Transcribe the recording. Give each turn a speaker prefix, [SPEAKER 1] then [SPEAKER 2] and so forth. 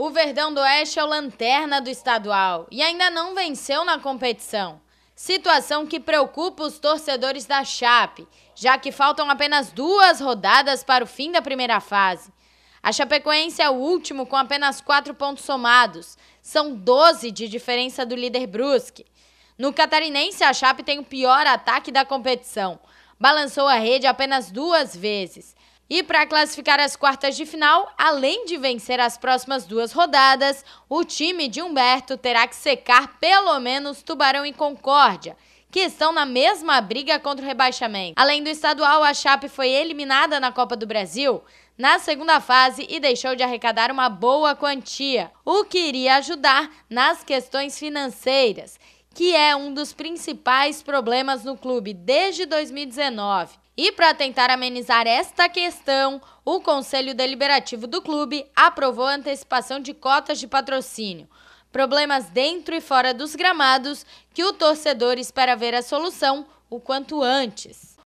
[SPEAKER 1] O Verdão do Oeste é o lanterna do estadual e ainda não venceu na competição. Situação que preocupa os torcedores da Chape, já que faltam apenas duas rodadas para o fim da primeira fase. A Chapecoense é o último com apenas quatro pontos somados, são 12 de diferença do líder Brusque. No catarinense, a Chape tem o pior ataque da competição. Balançou a rede apenas duas vezes. E para classificar as quartas de final, além de vencer as próximas duas rodadas, o time de Humberto terá que secar pelo menos Tubarão e Concórdia, que estão na mesma briga contra o rebaixamento. Além do estadual, a Chape foi eliminada na Copa do Brasil na segunda fase e deixou de arrecadar uma boa quantia, o que iria ajudar nas questões financeiras que é um dos principais problemas no clube desde 2019. E para tentar amenizar esta questão, o Conselho Deliberativo do clube aprovou a antecipação de cotas de patrocínio. Problemas dentro e fora dos gramados que o torcedor espera ver a solução o quanto antes.